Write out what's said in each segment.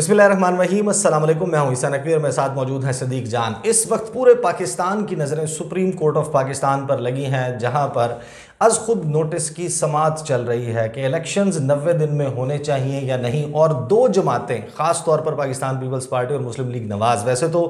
वहीम असल मैं हूँ ईसा नकवी और मेरे साथ मौजूद हैं सदीक जान इस वक्त पूरे पाकिस्तान की नज़रें सुप्रीम कोर्ट ऑफ पाकिस्तान पर लगी हैं जहाँ पर अज खुद नोटिस की समात चल रही है कि इलेक्शंस 90 दिन में होने चाहिए या नहीं और दो जमातें ख़ास तौर पर पाकिस्तान पीपल्स पार्टी और मुस्लिम लीग नवाज़ वैसे तो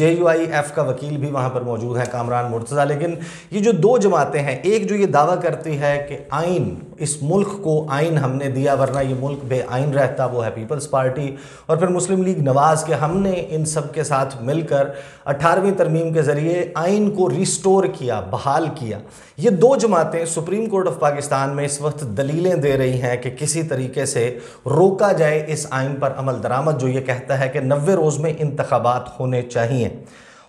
जे यू आई एफ़ का वकील भी वहाँ पर मौजूद है कामरान मुर्तज़ा लेकिन ये जो दो जमातें हैं एक जो ये दावा करती है कि आइन इस मुल्क को आइन हमने दिया वरना ये मुल्क बे आइन रहता वो है पीपल्स पार्टी और फिर मुस्लिम लीग नवाज़ के हमने इन सब के साथ मिलकर अठारहवीं तरमीम के ज़रिए आइन को रिस्टोर किया बहाल किया ये दो जमातें में सुप्रीम कोर्ट ऑफ पाकिस्तान में इस वक्त दलीलें दे रही हैं कि किसी तरीके से रोका जाए इस आइन पर अमल दरामद जो ये कहता है कि नबे रोज़ में इंतबात होने चाहिए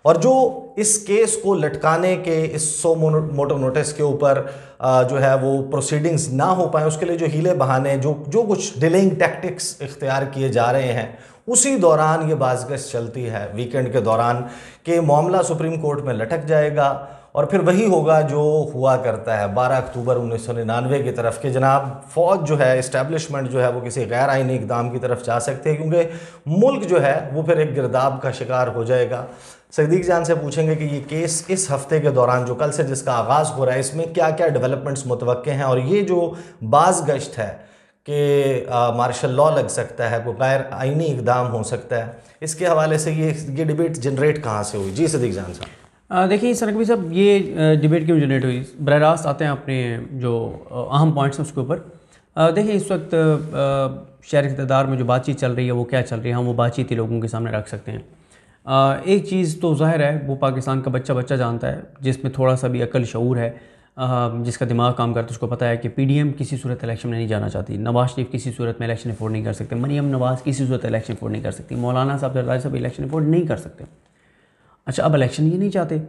और जो इस केस को लटकाने के इस सो मोटो नोटिस के ऊपर जो है वो प्रोसीडिंग्स ना हो पाए उसके लिए जो हीले बहाने जो जो कुछ डिलेइंग टैक्टिक्स इख्तियार किए जा रहे हैं उसी दौरान ये बाजगश चलती है वीकेंड के दौरान कि मामला सुप्रीम कोर्ट में लटक जाएगा और फिर वही होगा जो हुआ करता है 12 अक्टूबर उन्नीस की तरफ के जनाब फौज जो है इस्टेब्लिशमेंट जो है वो किसी गैर आइनी इकदाम की तरफ जा सकते हैं क्योंकि मुल्क जो है वो फिर एक गिरदाब का शिकार हो जाएगा सदीक जान से पूछेंगे कि ये केस इस हफ्ते के दौरान जो कल से जिसका आगाज़ हो रहा है इसमें क्या क्या डेवलपमेंट्स मुतवक़ हैं और ये जो बाज गश्त है कि मार्शल लॉ लग सकता है कोई गैर आइनी इकदाम हो सकता है इसके हवाले से ये ये डिबेट जनरेट कहाँ से हुई जी सदीक जान साहब देखिए सर नकवी साहब ये डिबेट क्यों जनरेट हुई बर रास्त आते हैं अपने जो अहम पॉइंट्स हैं उसके ऊपर देखिए इस वक्त शहर इकतदार में जो बातचीत चल रही है वो क्या चल रही है हम वो बातचीत ही लोगों के सामने रख सकते हैं एक चीज़ तो ज़ाहिर है वो पाकिस्तान का बच्चा बच्चा जानता है जिसमें थोड़ा सा भी अकल शूर है जिसका दिमाग काम करता है उसको पता है कि पीडीएम किसी सूरत इलेक्शन में नहीं जाना चाहती नवाज़ शरीफ किसी सूरत में इलेक्शन अफोर्ड नहीं कर सकते मरीम नवाज़ किसी सूरत इलेक्शन अफोर्ड नहीं कर सकती मौलाना साहब जरदारी साहब इलेक्शन अफोर्ड नहीं कर सकते अच्छा अब इलेक्शन ये नहीं चाहते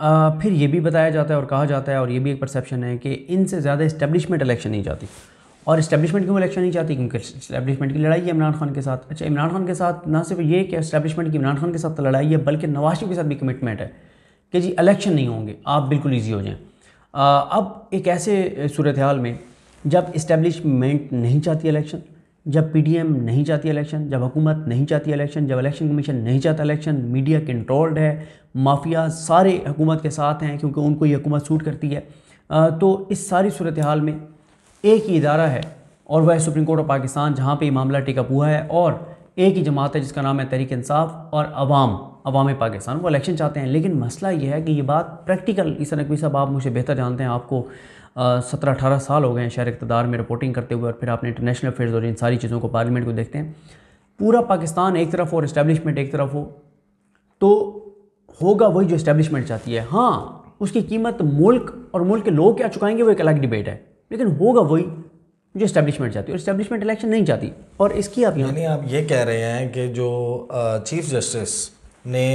आ, फिर ये भी बताया जाता है और कहा जाता है और ये भी एक परसेप्शन है कि इनसे ज़्यादा इस्टेब्लिशमेंट इलेक्शन नहीं चाहती और इस्टेब्लिशमेंट क्यों इलेक्शन नहीं चाहती क्योंकि इस्टेब्लिशमेंट की लड़ाई है इमरान खान के साथ अच्छा इमरान खान के साथ ना सिर्फ ये कि इस्टेब्लिशमेंट की इमरान खान के साथ लड़ाई है बल्कि नवाज के साथ भी कमिटमेंट है कि जी इलेक्शन नहीं होंगे आप बिल्कुल ईजी हो जाएँ अब एक ऐसे सूरत हाल में जब इस्टेब्लिशमेंट नहीं चाहती इलेक्शन जब पीडीएम नहीं चाहती इलेक्शन जब हुकूमत नहीं चाहती इलेक्शन जब इलेक्शन कमीशन नहीं चाहता इलेक्शन मीडिया कंट्रोल्ड है माफिया सारे हुकूमत के साथ हैं क्योंकि उनको ये हुकूमत सूट करती है तो इस सारी सूरत हाल में एक ही इदारा है और वह सुप्रीम कोर्ट ऑफ पाकिस्तान जहाँ पर ये मामला टिकअप हुआ है और एक ही जमात है जिसका नाम है तहरीक इंसाफ और अवाम अवाम पाकिस्तान वो इलेक्शन चाहते हैं लेकिन मसला यह है कि ये बात प्रैक्टिकल इस नकवी साहब आप मुझे बेहतर जानते हैं आपको सत्रह अठारह साल हो गए हैं शहर इकतदार में रिपोर्टिंग करते हुए और फिर आपने इंटरनेशनल अफेयर्स और इन सारी चीज़ों को पार्लियामेंट को देखते हैं पूरा पाकिस्तान एक तरफ हो और इस्टेब्लिशमेंट एक तरफ हो तो होगा वही जो इस्टेब्लिशमेंट चाहती है हाँ उसकी कीमत मुल्क और मुल्क के लोग क्या चुकाएंगे वो एक अलग डिबेट है लेकिन होगा वही जो इस्टेब्लिशमेंट चाहती है और इस्टेब्लिशमेंट इलेक्शन नहीं चाहती और इसकी आप यानी आप ये कह रहे हैं कि जो चीफ जस्टिस ने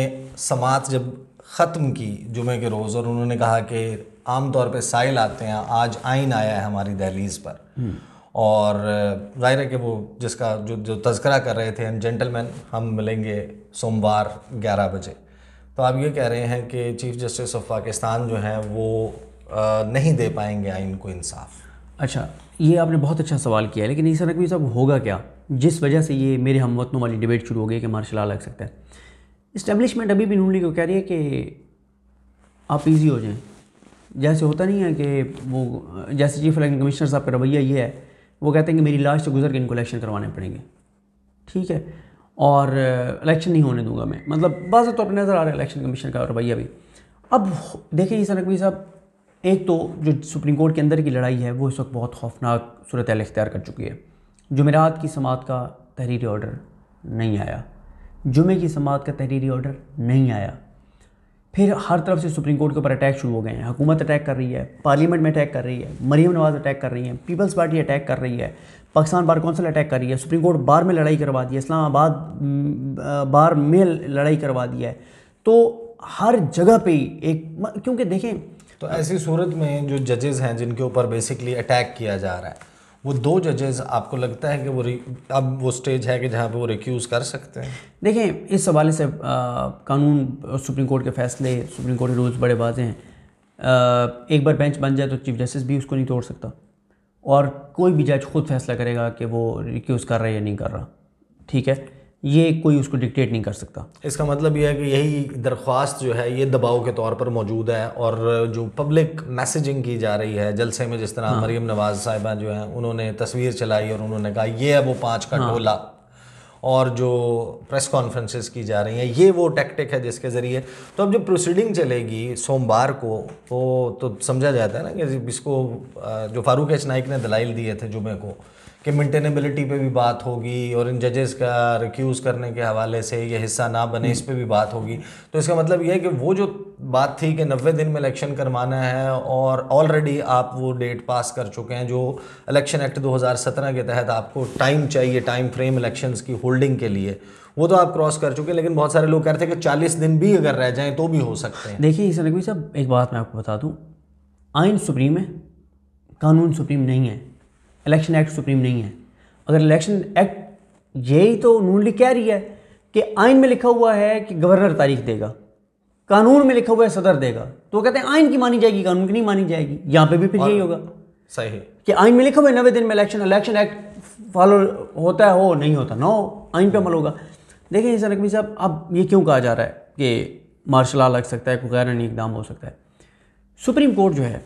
समात जब ख़त्म की जुमे के रोज़ और उन्होंने कहा कि आमतौर पे साइल आते हैं आज आइन आया है हमारी दहलीज़ पर हम्म। और जाहिर है कि वो जिसका जो जो तस्करा कर रहे थे एंड जेंटलमैन हम मिलेंगे सोमवार 11 बजे तो आप ये कह रहे हैं कि चीफ़ जस्टिस ऑफ पाकिस्तान जो हैं वो आ, नहीं दे पाएंगे आइन को इंसाफ अच्छा ये आपने बहुत अच्छा सवाल किया है लेकिन इस तरह साहब होगा क्या जिस वजह से ये मेरे हम वतनों वाली डिबेट शुरू हो गई कि मार्शल आ लग सकता है इस्टेब्लिशमेंट अभी भी नून लीग को कह रही है कि आप ईजी हो जाएं जैसे होता नहीं है कि वो जैसे चीफ इलेक्शन कमिश्नर साहब का रवैया ये है वो कहते हैं कि मेरी लाश से गुजर के इनको इलेक्शन करवाने पड़ेंगे ठीक है और इलेक्शन uh, नहीं होने दूंगा मैं मतलब बस तो अपने नज़र आ रहा है इलेक्शन कमीशन का रवैया भी अब देखें ईसा नकवी साहब एक तो जो सुप्रीम कोर्ट के अंदर की लड़ाई है वो इस वक्त बहुत खौफनाक सूरत इख्तियार कर चुकी है जुमेरात की समात का तहरीरी ऑर्डर नहीं आया जुमे की समात का तहरीरी ऑर्डर नहीं आया फिर हर तरफ से सुप्रीम कोर्ट के ऊपर अटैक शुरू हो गए हैं हुकूमत अटैक कर रही है पार्लियामेंट में अटैक कर रही है मरीम नवाज अटैक कर रही है पीपल्स पार्टी अटैक कर रही है पाकिस्तान बार कौंसिल अटैक कर रही है सुप्रीम कोर्ट बार में लड़ाई करवा दी है इस्लामाबाद बार में लड़ाई करवा दी है तो हर जगह पे ही एक क्योंकि देखें तो ऐसी सूरत में जो जजेस हैं जिनके ऊपर बेसिकली अटैक किया जा रहा है वो दो जजेस आपको लगता है कि वो अब वो स्टेज है कि जहाँ पे वो रिक्यूज़ कर सकते हैं देखें इस हवाले से आ, कानून सुप्रीम कोर्ट के फैसले सुप्रीम कोर्ट के रूल्स बड़े वाजे हैं आ, एक बार बेंच बन जाए तो चीफ जस्टिस भी उसको नहीं तोड़ सकता और कोई भी जज खुद फैसला करेगा कि वो रिक्यूज़ कर रहा है या नहीं कर रहा ठीक है ये कोई उसको डिक्टेट नहीं कर सकता इसका मतलब यह है कि यही दरख्वास्त जो है ये दबाव के तौर पर मौजूद है और जो पब्लिक मैसेजिंग की जा रही है जलसे में जिस तरह हाँ। मरीम नवाज साहिबा जो हैं उन्होंने तस्वीर चलाई और उन्होंने कहा ये है वो पाँच का हाँ। टोला हाँ। और जो प्रेस कॉन्फ्रेंसेस की जा रही हैं ये वो टैक्टिक है जिसके ज़रिए तो अब जब प्रोसीडिंग चलेगी सोमवार को तो तो समझा जाता है ना कि इसको जो फारूक एच नाइक ने दलाइल दिए थे जुमे को कि मेंटेनेबिलिटी पे भी बात होगी और इन जजेस का रिक्यूज करने के हवाले से ये हिस्सा ना बने इस पर भी बात होगी तो इसका मतलब यह है कि वो जो बात थी कि नब्बे दिन में इलेक्शन करवाना है और ऑलरेडी आप वो डेट पास कर चुके हैं जो इलेक्शन एक्ट 2017 के तहत आपको टाइम चाहिए टाइम फ्रेम इलेक्शंस की होल्डिंग के लिए वो तो आप क्रॉस कर चुके हैं लेकिन बहुत सारे लोग कह रहे थे कि चालीस दिन भी अगर रह जाएँ तो भी हो सकते हैं देखिए इस नकवी साहब एक बात मैं आपको बता दूँ आइन सुप्रीम है कानून सुप्रीम नहीं है इलेक्शन एक्ट सुप्रीम नहीं है अगर इलेक्शन एक्ट यही तो नून लीग कह रही है कि आइन में लिखा हुआ है कि गवर्नर तारीख देगा कानून में लिखा हुआ है सदर देगा तो वो कहते हैं आइन की मानी जाएगी कानून की नहीं मानी जाएगी यहाँ पे भी फिर यही होगा सही कि आइन में लिखा हुआ है नवे दिन में इलेक्शन इलेक्शन एक्ट फॉलो होता है हो नहीं होता ना हो आइन पर अमल होगा देखें सर नकवी साहब अब ये क्यों कहा जा रहा है कि मार्शल लग सकता है कोई गैर इकदाम हो सकता है सुप्रीम कोर्ट जो है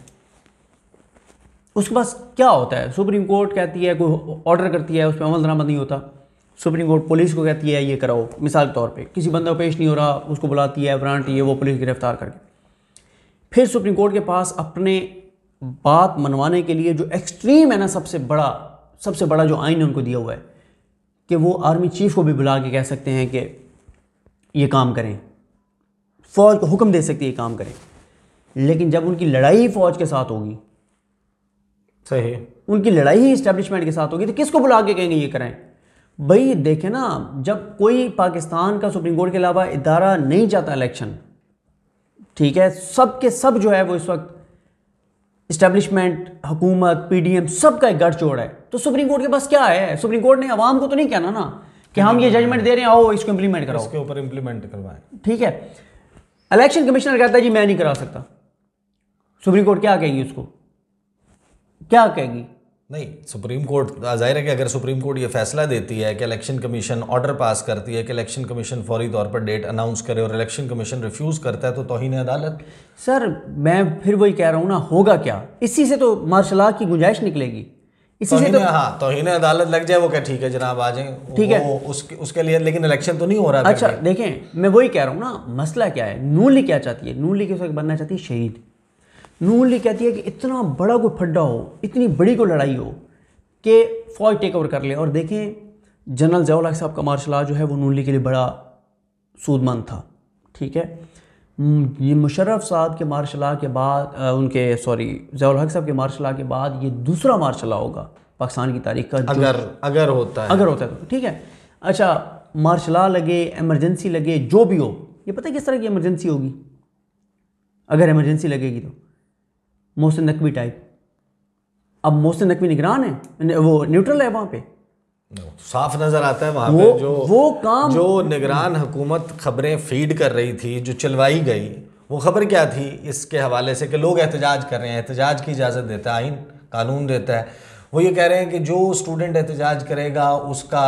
उसके पास क्या होता है सुप्रीम कोर्ट कहती है कोई ऑर्डर करती है उस पर अमल दरामद नहीं होता सुप्रीम कोर्ट पुलिस को कहती है ये कराओ मिसाल के तौर पे किसी बंदा को पेश नहीं हो रहा उसको बुलाती है वारंट ये वो पुलिस गिरफ्तार करके फिर सुप्रीम कोर्ट के पास अपने बात मनवाने के लिए जो एक्सट्रीम है ना सबसे बड़ा सबसे बड़ा जो आइन है उनको दिया हुआ है कि वो आर्मी चीफ को भी बुला के कह सकते हैं कि ये काम करें फ़ौज को हुक्म दे सकती है ये काम करें लेकिन जब उनकी लड़ाई फ़ौज के साथ होगी सही उनकी लड़ाई ही इस्टेब्लिशमेंट के साथ होगी तो किसको बुला के कहेंगे ये कराएं भाई देखें ना जब कोई पाकिस्तान का सुप्रीम कोर्ट के अलावा इदारा नहीं जाता इलेक्शन ठीक है सब के सब जो है वो इस वक्त इस्टेब्लिशमेंट हुकूमत पीडीएम सब का एक गठजोड़ है तो सुप्रीम कोर्ट के पास क्या है सुप्रीम कोर्ट ने आवाम को तो नहीं कहना ना कि हम ये जजमेंट दे रहे हैं आओ इसको इम्प्लीमेंट कराओ इसके ऊपर इम्प्लीमेंट करवाएं ठीक है इलेक्शन कमिश्नर कहता है जी मैं नहीं करा सकता सुप्रीम कोर्ट क्या कहेंगे उसको क्या कहेगी नहीं सुप्रीम कोर्ट जाहिर है कि अगर सुप्रीम कोर्ट ये फैसला देती है कि इलेक्शन कमीशन ऑर्डर पास करती है कि इलेक्शन कमीशन फौरी तौर पर डेट अनाउंस करे और इलेक्शन कमीशन रिफ्यूज़ करता है तो तोहन अदालत सर मैं फिर वही कह रहा हूँ ना होगा क्या इसी से तो मार्शल आर्ट की गुंजाइश निकलेगी इसी से तो हाँ तोहन अदालत लग जाए वो क्या ठीक है जनाब आ जाए ठीक है उसके उसके लिए लेकिन इलेक्शन तो नहीं हो रहा अच्छा देखें मैं वही कह रहा हूँ ना मसला क्या है नू लीग क्या चाहती है नून के बनना चाहती है शहीद नून लीग कहती है कि इतना बड़ा कोई फड्डा हो इतनी बड़ी कोई लड़ाई हो कि फौज टेक ओवर कर ले और देखें जनरल जयाल साहब का मार्शल आर्ट जो है वो नून लीग के लिए बड़ा सूदमंद था ठीक है हम्म, ये मुशर्रफ साहब के मार्शल आर्ट के बाद आ, उनके सॉरी जयाल हक साहब के मार्शल आर्ट के बाद ये दूसरा मार्शल आर्ट होगा पाकिस्तान की तारीख का अगर अगर होता है अगर होता है तो ठीक है अच्छा मार्शल आर्ट लगे एमरजेंसी लगे जो भी हो ये पता है किस तरह की एमरजेंसी होगी अगर एमरजेंसी लगेगी तो मोहसिन नकवी टाइप अब मोहसिन नकवी निगरान है वो न्यूट्रल है वहां पे साफ नजर आता है वहां वो, पे जो वो काम जो निगरान हुकूमत खबरें फीड कर रही थी जो चलवाई गई वो खबर क्या थी इसके हवाले से कि लोग एहतजाज कर रहे हैं एहतजाज की इजाज़त देता है आइन कानून देता है वो ये कह रहे हैं कि जो स्टूडेंट एहतजाज करेगा उसका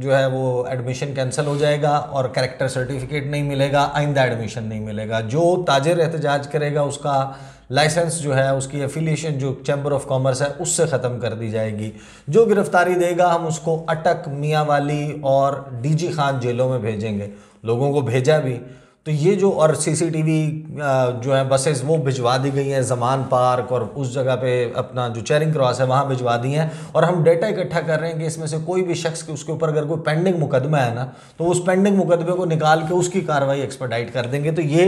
जो है वो एडमिशन कैंसिल हो जाएगा और करेक्टर सर्टिफिकेट नहीं मिलेगा आइंदा एडमिशन नहीं मिलेगा जो ताजर एहतजाज करेगा उसका लाइसेंस जो है उसकी एफिलिएशन जो चैम्बर ऑफ कॉमर्स है उससे ख़त्म कर दी जाएगी जो गिरफ़्तारी देगा हम उसको अटक मियाँ वाली और डी खान जेलों में भेजेंगे लोगों को भेजा भी तो ये जो और सीसीटीवी जो है बसेस वो भिजवा दी गई हैं जमान पार्क और उस जगह पे अपना जो चेरिंग क्रॉस है वहाँ भिजवा दी हैं और हम डेटा इकट्ठा कर रहे हैं कि इसमें से कोई भी शख्स उसके ऊपर अगर कोई पेंडिंग मुकदमा है ना तो उस पेंडिंग मुकदमे को निकाल के उसकी कार्रवाई एक्सपर्डाइट कर देंगे तो ये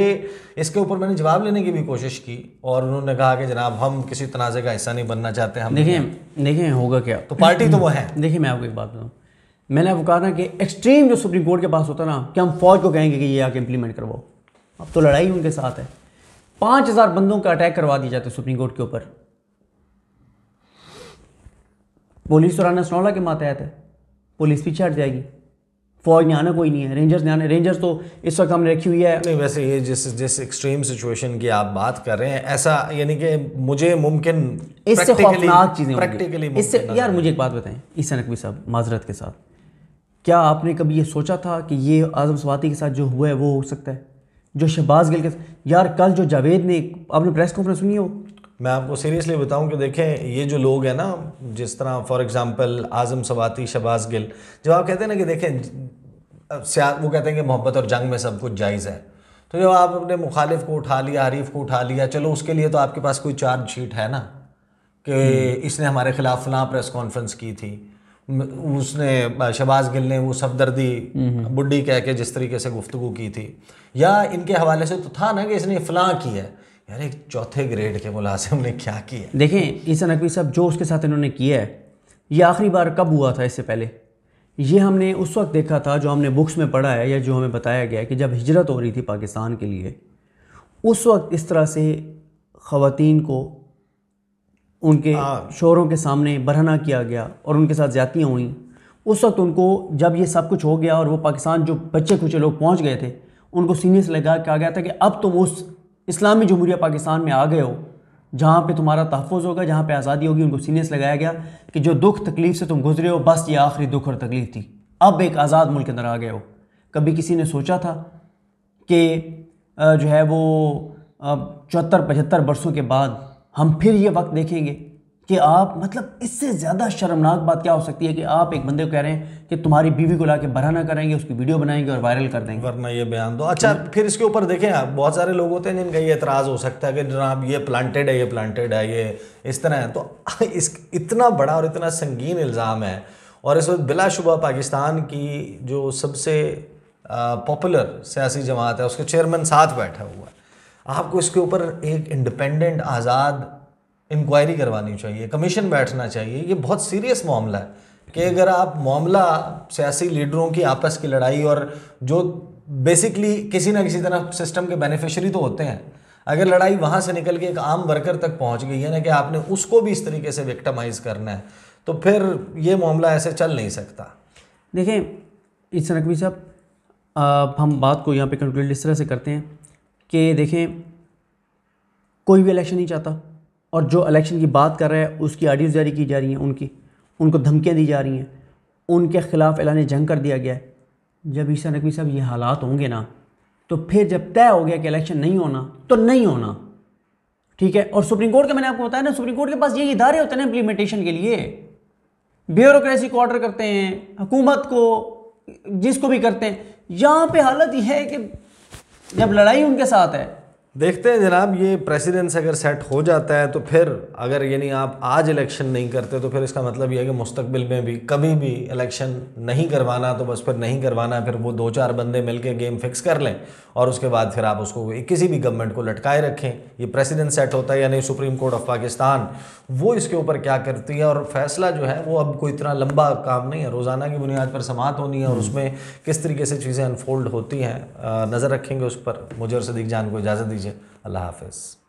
इसके ऊपर मैंने जवाब लेने की भी कोशिश की और उन्होंने कहा कि जनाब हम किसी तनाज़े का हिस्सा नहीं बनना चाहते हम देखिए देखिए होगा क्या तो पार्टी तो वो है देखिए मैं आपको एक बात बताऊँ मैंने आपको कहा ना कि एक्सट्रीम जो सुप्रीम कोर्ट के पास होता ना कि हम फौज को कहेंगे कि ये आके इंप्लीमेंट करवाओ अब तो लड़ाई उनके साथ है पांच हज़ार बंदों का अटैक करवा जाता जाते सुप्रीम कोर्ट के ऊपर पुलिस और आना सनौला के मातहत है पुलिस पीछे हट जाएगी फौज ने आना कोई नहीं है रेंजर्स ने आना रेंजर्स तो इस वक्त हमने रखी हुई है नहीं वैसे ये जिस जिस एक्सट्रीम सिचुएशन की आप बात कर रहे हैं ऐसा यानी कि मुझे मुमकिन इससे खौफनाक चीज़ें प्रैक्टिकली इससे यार मुझे एक बात बताएं इस नकवी साहब माजरत के साथ क्या आपने कभी ये सोचा था कि ये आज़म स्वाति के साथ जो हुआ है वो हो सकता है जो शहबाज गिल के यार कल जो जावेद ने आपने प्रेस कॉन्फ्रेंस सुनी हो मैं आपको सीरियसली बताऊं कि देखें ये जो लोग हैं ना जिस तरह फॉर एग्जांपल आज़म सवाती शहबाज गिल जब आप कहते हैं ना कि देखें वो कहते हैं कि मोहब्बत और जंग में सब कुछ जायज़ है तो जब आप अपने मुखालिफ को उठा लिया हरीफ को उठा लिया चलो उसके लिए तो आपके पास कोई चार्ज शीट है ना कि हम्म। इसने हमारे खिलाफ फलां प्रेस कॉन्फ्रेंस की थी उसने शबाज गिल ने वो सफ़दर्दी हम्म। बुढ़ी कह के जिस तरीके से गुफ्तु की थी या इनके हवाले से तो था ना कि इसने फलाँ की है यार एक चौथे ग्रेड के मुलाजिम ने क्या किया देखें ईसा नकवी साहब जो उसके साथ इन्होंने किया है ये आखिरी बार कब हुआ था इससे पहले ये हमने उस वक्त देखा था जो हमने बुक्स में पढ़ा है या जो हमें बताया गया कि जब हिजरत हो रही थी पाकिस्तान के लिए उस वक्त इस तरह से ख़वान को उनके हाँ। शोरों के सामने बरहना किया गया और उनके साथ ज्यादतियाँ हुई उस वक्त उनको जब ये सब कुछ हो गया और वो पाकिस्तान जो बच्चे कुचे लोग पहुँच गए थे उनको सीनियस लगा आ गया था कि अब तुम उस इस्लामी जमहूरिया पाकिस्तान में आ गए हो जहाँ पे तुम्हारा तहफ़ होगा जहाँ पे आज़ादी होगी उनको सीनियस लगाया गया कि जो दुख तकलीफ़ से तुम गुजरे हो बस ये आखिरी दुख और तकलीफ़ थी अब एक आज़ाद मुल्क के अंदर आ गए हो कभी किसी ने सोचा था कि जो है वो चौहत्तर पचहत्तर बरसों के बाद हम फिर ये वक्त देखेंगे कि आप मतलब इससे ज़्यादा शर्मनाक बात क्या हो सकती है कि आप एक बंदे को कह रहे हैं कि तुम्हारी बीवी को ला के बराना करेंगे उसकी वीडियो बनाएंगे और वायरल कर देंगे वरना ये बयान दो अच्छा फिर इसके ऊपर देखें आप बहुत सारे लोग होते हैं जिनका ये एतराज़ हो सकता है कि जनाब ये प्लांटेड है ये प्लांटेड है ये इस तरह है तो इस इतना बड़ा और इतना संगीन इल्ज़ाम है और इस वक्त बिलाशुबा पाकिस्तान की जो सबसे पॉपुलर सियासी जमात है उसके चेयरमैन साथ बैठा हुआ है आपको इसके ऊपर एक इंडिपेंडेंट आज़ाद इंक्वायरी करवानी चाहिए कमीशन बैठना चाहिए ये बहुत सीरियस मामला है कि अगर आप मामला सियासी लीडरों की आपस की लड़ाई और जो बेसिकली किसी ना किसी तरह सिस्टम के बेनिफिशरी तो होते हैं अगर लड़ाई वहाँ से निकल के एक आम वर्कर तक पहुँच गई है ना कि आपने उसको भी इस तरीके से विक्टमाइज करना है तो फिर ये मामला ऐसे चल नहीं सकता देखें इस नकवी साहब हम बात को यहाँ पे कंक्लूड इस तरह से करते हैं कि देखें कोई भी इलेक्शन नहीं चाहता और जो इलेक्शन की बात कर रहा है उसकी आडियोज जारी की जा रही हैं उनकी उनको धमकियाँ दी जा रही हैं उनके ख़िलाफ़ ऐलान जंग कर दिया गया है जब ईसा नकवी साहब ये हालात होंगे ना तो फिर जब तय हो गया कि इलेक्शन नहीं होना तो नहीं होना ठीक है और सुप्रीम कोर्ट का मैंने आपको बताया ना सुप्रीम कोर्ट के पास ये इदारे होते हैं ना इम्प्लीमेंटेशन के लिए ब्यूरोसी को ऑर्डर करते हैं हुकूमत को जिसको भी करते हैं यहाँ पे हालत यह है कि जब लड़ाई उनके साथ है देखते हैं जनाब ये प्रेसिडेंस अगर सेट हो जाता है तो फिर अगर यानी आप आज इलेक्शन नहीं करते तो फिर इसका मतलब ये है कि मुस्तबिल में भी कभी भी इलेक्शन नहीं करवाना तो बस फिर नहीं करवाना फिर वो दो चार बंदे मिलके गेम फिक्स कर लें और उसके बाद फिर आप उसको किसी भी गवर्नमेंट को लटकाए रखें ये प्रेसिडेंस सेट होता है या नहीं सुप्रीम कोर्ट ऑफ पाकिस्तान वो इसके ऊपर क्या करती है और फैसला जो है वो अब कोई इतना लंबा काम नहीं है रोज़ाना की बुनियाद पर समात होनी है और हम्म। उसमें किस तरीके से चीज़ें अनफोल्ड होती हैं नज़र रखेंगे उस पर मुझे और सदीक जान को इजाज़त दीजिए लीजिए अल्लाह हाफिज़